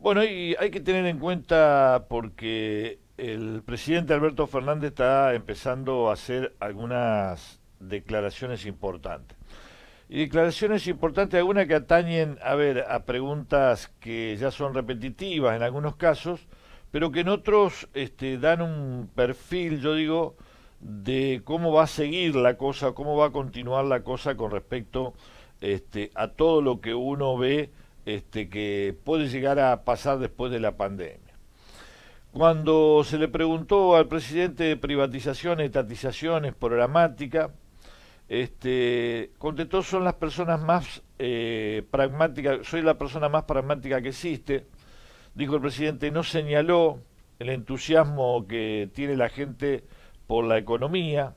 Bueno, y hay que tener en cuenta porque el presidente Alberto Fernández está empezando a hacer algunas declaraciones importantes. Y declaraciones importantes, algunas que atañen, a ver, a preguntas que ya son repetitivas en algunos casos, pero que en otros este, dan un perfil, yo digo, de cómo va a seguir la cosa, cómo va a continuar la cosa con respecto este, a todo lo que uno ve este, que puede llegar a pasar después de la pandemia. Cuando se le preguntó al presidente de privatizaciones, estatizaciones, programática, este, contestó son las personas más eh, pragmáticas, soy la persona más pragmática que existe, dijo el presidente, no señaló el entusiasmo que tiene la gente por la economía,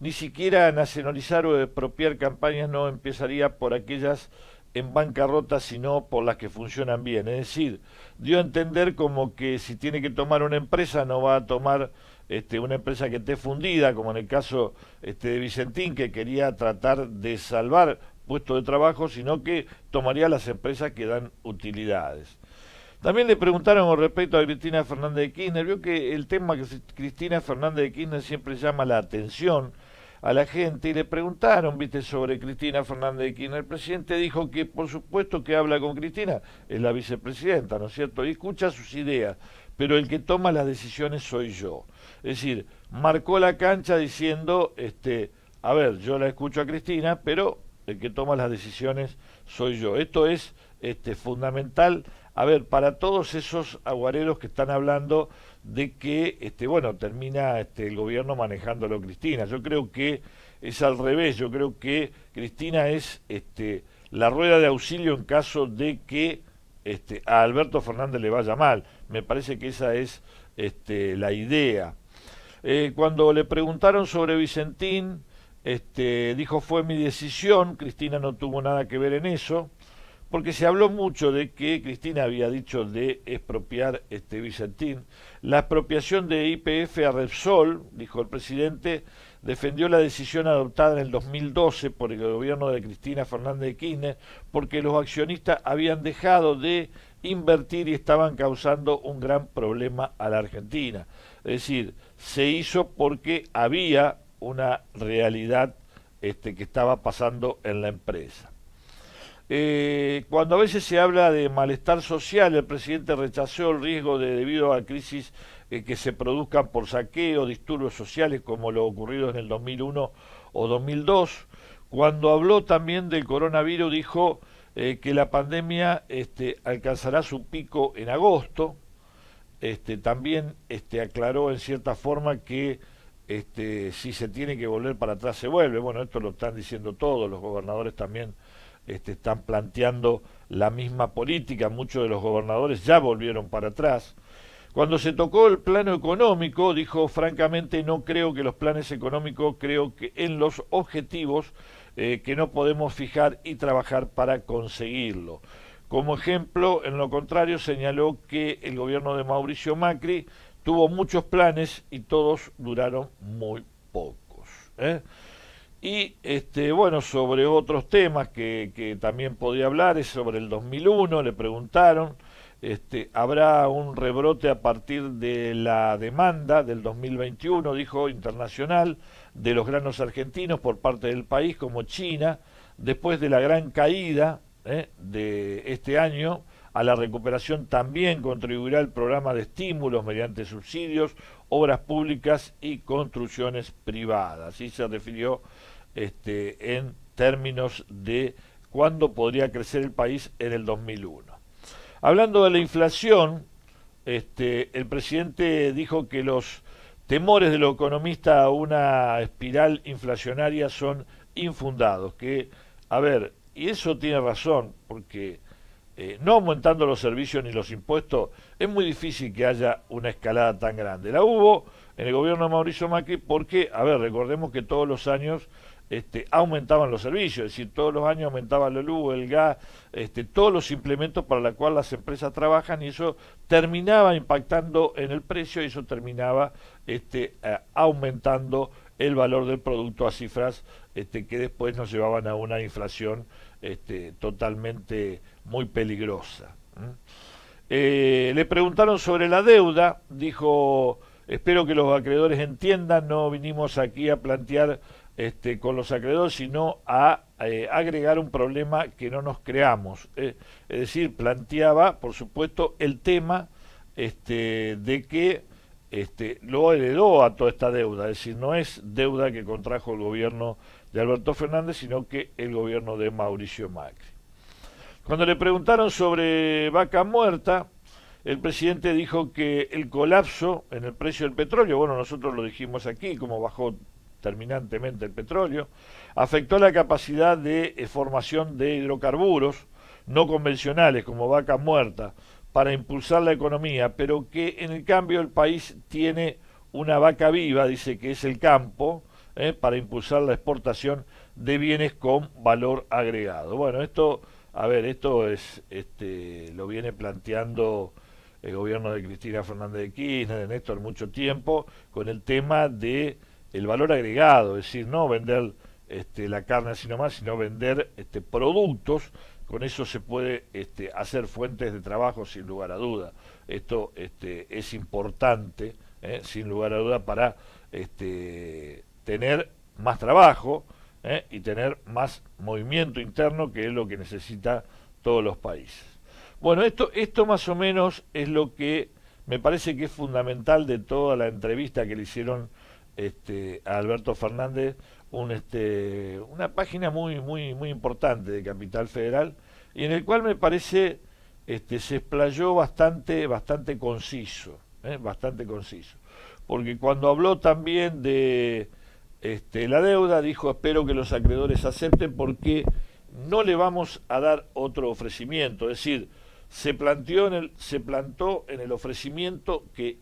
ni siquiera nacionalizar o expropiar campañas no empezaría por aquellas en bancarrota, sino por las que funcionan bien. Es decir, dio a entender como que si tiene que tomar una empresa, no va a tomar este, una empresa que esté fundida, como en el caso este, de Vicentín, que quería tratar de salvar puestos de trabajo, sino que tomaría las empresas que dan utilidades. También le preguntaron con respecto a Cristina Fernández de Kirchner, vio que el tema que Cristina Fernández de Kirchner siempre llama la atención, a la gente y le preguntaron, viste, sobre Cristina Fernández de Kirchner. El presidente dijo que por supuesto que habla con Cristina, es la vicepresidenta, ¿no es cierto? Y escucha sus ideas, pero el que toma las decisiones soy yo. Es decir, marcó la cancha diciendo, este, a ver, yo la escucho a Cristina, pero el que toma las decisiones soy yo. Esto es este, fundamental a ver, para todos esos aguareros que están hablando de que, este, bueno, termina este, el gobierno manejándolo Cristina. Yo creo que es al revés. Yo creo que Cristina es este, la rueda de auxilio en caso de que este, a Alberto Fernández le vaya mal. Me parece que esa es este, la idea. Eh, cuando le preguntaron sobre Vicentín, este, dijo fue mi decisión, Cristina no tuvo nada que ver en eso porque se habló mucho de que Cristina había dicho de expropiar este Vicentín. La expropiación de IPF a Repsol, dijo el presidente, defendió la decisión adoptada en el 2012 por el gobierno de Cristina Fernández de Kirchner, porque los accionistas habían dejado de invertir y estaban causando un gran problema a la Argentina. Es decir, se hizo porque había una realidad este, que estaba pasando en la empresa. Eh, cuando a veces se habla de malestar social, el presidente rechazó el riesgo de debido a crisis eh, que se produzcan por saqueo, disturbios sociales como lo ocurrido en el 2001 o 2002. Cuando habló también del coronavirus dijo eh, que la pandemia este, alcanzará su pico en agosto. Este, también este, aclaró en cierta forma que este, si se tiene que volver para atrás se vuelve. Bueno, esto lo están diciendo todos, los gobernadores también este, están planteando la misma política, muchos de los gobernadores ya volvieron para atrás. Cuando se tocó el plano económico, dijo francamente no creo que los planes económicos, creo que en los objetivos eh, que no podemos fijar y trabajar para conseguirlo. Como ejemplo, en lo contrario, señaló que el gobierno de Mauricio Macri tuvo muchos planes y todos duraron muy pocos. ¿eh? Y este, bueno, sobre otros temas que, también podía hablar, es sobre el 2001, le preguntaron, este, habrá un rebrote a partir de la demanda del 2021, dijo internacional, de los granos argentinos por parte del país como China, después de la gran caída eh, de este año. A la recuperación también contribuirá el programa de estímulos mediante subsidios, obras públicas y construcciones privadas. y se refirió este, en términos de cuándo podría crecer el país en el 2001. Hablando de la inflación, este, el presidente dijo que los temores de los economistas a una espiral inflacionaria son infundados, que, a ver, y eso tiene razón, porque eh, no aumentando los servicios ni los impuestos, es muy difícil que haya una escalada tan grande. La hubo en el gobierno de Mauricio Macri porque, a ver, recordemos que todos los años este, aumentaban los servicios, es decir, todos los años aumentaba el luz, el gas, este, todos los implementos para los cuales las empresas trabajan y eso terminaba impactando en el precio y eso terminaba este, eh, aumentando el valor del producto a cifras este, que después nos llevaban a una inflación totalmente muy peligrosa. Eh, le preguntaron sobre la deuda, dijo, espero que los acreedores entiendan, no vinimos aquí a plantear este, con los acreedores, sino a eh, agregar un problema que no nos creamos. Eh, es decir, planteaba, por supuesto, el tema este, de que este, lo heredó a toda esta deuda, es decir, no es deuda que contrajo el gobierno de Alberto Fernández, sino que el gobierno de Mauricio Macri. Cuando le preguntaron sobre vaca muerta, el presidente dijo que el colapso en el precio del petróleo, bueno, nosotros lo dijimos aquí, como bajó terminantemente el petróleo, afectó la capacidad de eh, formación de hidrocarburos no convencionales como vaca muerta para impulsar la economía, pero que en el cambio el país tiene una vaca viva, dice que es el campo, eh, para impulsar la exportación de bienes con valor agregado. Bueno, esto, a ver, esto es, este, lo viene planteando el gobierno de Cristina Fernández de Kirchner, de Néstor, mucho tiempo, con el tema de el valor agregado, es decir, no vender este, la carne sino más sino vender este, productos, con eso se puede este, hacer fuentes de trabajo sin lugar a duda. Esto este, es importante, ¿eh? sin lugar a duda, para este, tener más trabajo ¿eh? y tener más movimiento interno, que es lo que necesita todos los países. Bueno, esto, esto más o menos es lo que me parece que es fundamental de toda la entrevista que le hicieron este, a Alberto Fernández este, una página muy, muy, muy importante de Capital Federal y en el cual me parece este, se explayó bastante, bastante conciso, ¿eh? bastante conciso. Porque cuando habló también de este, la deuda, dijo espero que los acreedores acepten porque no le vamos a dar otro ofrecimiento. Es decir, se, planteó en el, se plantó en el ofrecimiento que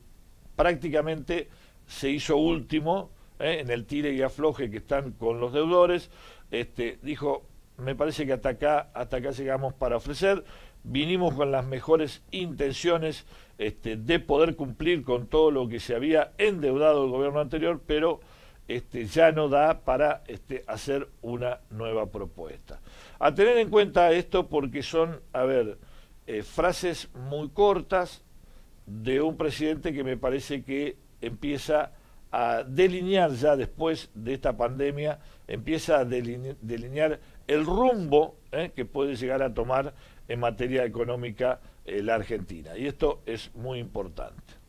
prácticamente se hizo último eh, en el tire y afloje que están con los deudores, este, dijo, me parece que hasta acá, hasta acá llegamos para ofrecer, vinimos con las mejores intenciones este, de poder cumplir con todo lo que se había endeudado el gobierno anterior, pero este, ya no da para este, hacer una nueva propuesta. A tener en cuenta esto porque son, a ver, eh, frases muy cortas de un presidente que me parece que empieza a delinear ya después de esta pandemia, empieza a delinear el rumbo eh, que puede llegar a tomar en materia económica eh, la Argentina. Y esto es muy importante.